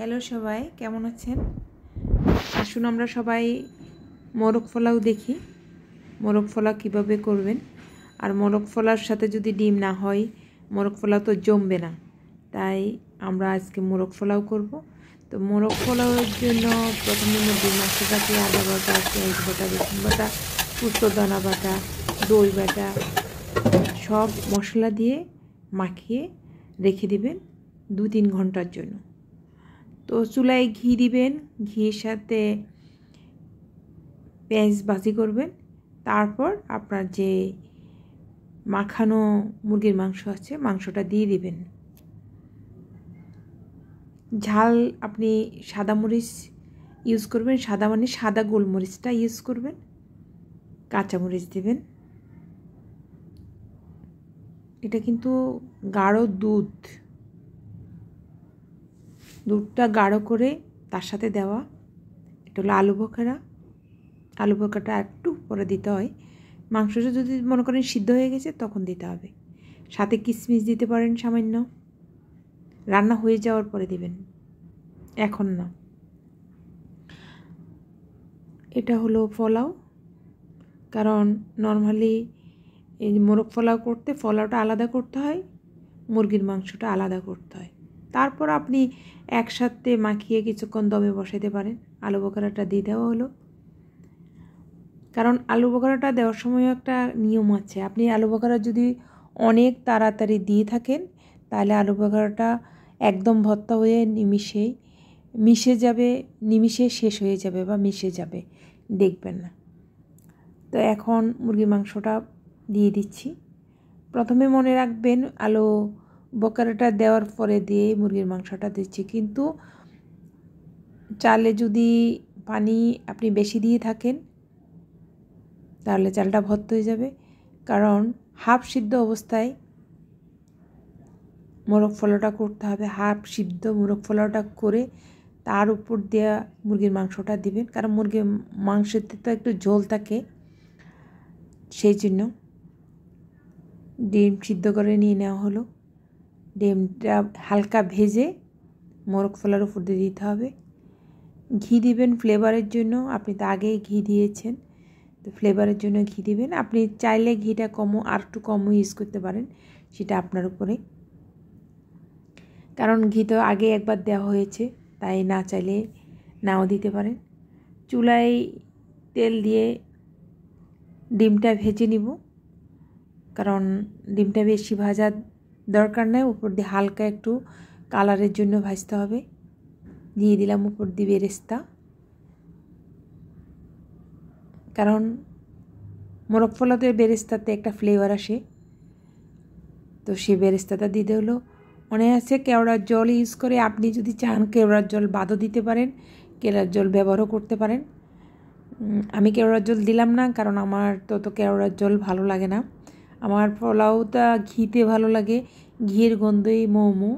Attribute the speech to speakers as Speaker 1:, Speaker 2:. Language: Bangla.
Speaker 1: হ্যালো সবাই কেমন আছেন আসুন আমরা সবাই মোরগ ফলাও দেখি মোরগ ফলা কিভাবে করবেন আর মোরগ ফলার সাথে যদি ডিম না হয় মোরগ ফলা তো জমবে না তাই আমরা আজকে মোরগ ফলাও করব তো মোরগ ফলাওয়ের জন্য প্রথমে মুরগির থাকে আদা বাটা পেঁয়াজ বাটা রসুন বাটা পুষ্ট দানা বাটা দই বাটা সব মশলা দিয়ে মাখিয়ে রেখে দেবেন দু তিন ঘন্টার জন্য তো চুলায় ঘি দিবেন ঘির সাথে পেঁয়াজ বাজি করবেন তারপর আপনার যে মাখানো মুরগির মাংস আছে মাংসটা দিয়ে দিবেন ঝাল আপনি সাদা মরিচ ইউজ করবেন সাদা মানে সাদা গোলমরিচটা ইউজ করবেন কাঁচামরিচ দেবেন এটা কিন্তু গাঢ় দুধ দুধটা গাঢ় করে তার সাথে দেওয়া এটা হলো আলু বোখারা আলু বোখাটা একটু পরে দিতে হয় মাংসটা যদি মনে করেন সিদ্ধ হয়ে গেছে তখন দিতে হবে সাথে কিশমিশ দিতে পারেন সামান্য রান্না হয়ে যাওয়ার পরে দিবেন এখন না এটা হলো ফলাও কারণ নর্মালি এই মোরগ ফলাও করতে ফলাওটা আলাদা করতে হয় মুরগির মাংসটা আলাদা করতে হয় তারপর আপনি একসাথে মাখিয়ে কিছুক্ষণ দমে বসাইতে পারেন আলু বকরাটা দিয়ে দেওয়া হলো কারণ আলু বকরাটা দেওয়ার সময়ও একটা নিয়ম আছে আপনি আলু বকরা যদি অনেক তাড়াতাড়ি দিয়ে থাকেন তাহলে আলু বকরাটা একদম ভত্তা হয়ে নিমিশেই মিশে যাবে নিমিশে শেষ হয়ে যাবে বা মিশে যাবে দেখবেন না তো এখন মুরগি মাংসটা দিয়ে দিচ্ছি প্রথমে মনে রাখবেন আলু বকারাটা দেওয়ার পরে দিয়ে মুরগির মাংসটা দিচ্ছি কিন্তু চালে যদি পানি আপনি বেশি দিয়ে থাকেন তাহলে চালটা ভর্ত হয়ে যাবে কারণ হাফ সিদ্ধ অবস্থায় মোরগ ফলোটা করতে হবে হাফ সিদ্ধ মোরগ ফলোটা করে তার উপর দেওয়া মুরগির মাংসটা দিবেন কারণ মুরগির মাংসতে তো একটু ঝোল থাকে সেই জন্য ডিম সিদ্ধ করে নিয়ে নেওয়া হলো ডিমটা হালকা ভেজে মোরগ ফলার উপর দিয়ে দিতে হবে ঘি দিবেন ফ্লেভারের জন্য আপনি তো আগেই ঘি দিয়েছেন তো ফ্লেভারের জন্য ঘি দিবেন আপনি চাইলে ঘিটা কমও আর একটু কমও ইউজ করতে পারেন সেটা আপনার উপরে কারণ ঘি তো আগে একবার দেওয়া হয়েছে তাই না চাইলে নাও দিতে পারেন চুলায় তেল দিয়ে ডিমটা ভেজে নিব কারণ ডিমটা বেশি ভাজা দরকার নাই উপর দিয়ে হালকা একটু কালারের জন্য ভাজতে হবে দিয়ে দিলাম উপর দিয়ে বেরেস্তা কারণ মোরগ ফলাতে বেরেস্তাতে একটা ফ্লেভার আসে তো সে বেরেস্তাটা দিয়ে দেলো মনে আছে কেওড়ার জল ইউজ করে আপনি যদি চান কেওড়ার জল বাদও দিতে পারেন কেওড়ার জল ব্যবহারও করতে পারেন আমি কেওড়ার জল দিলাম না কারণ আমার তত কেওড়ার জল ভালো লাগে না আমার পোলাওটা ঘিতে ভালো লাগে ঘিয়ের গন্ধই মোমো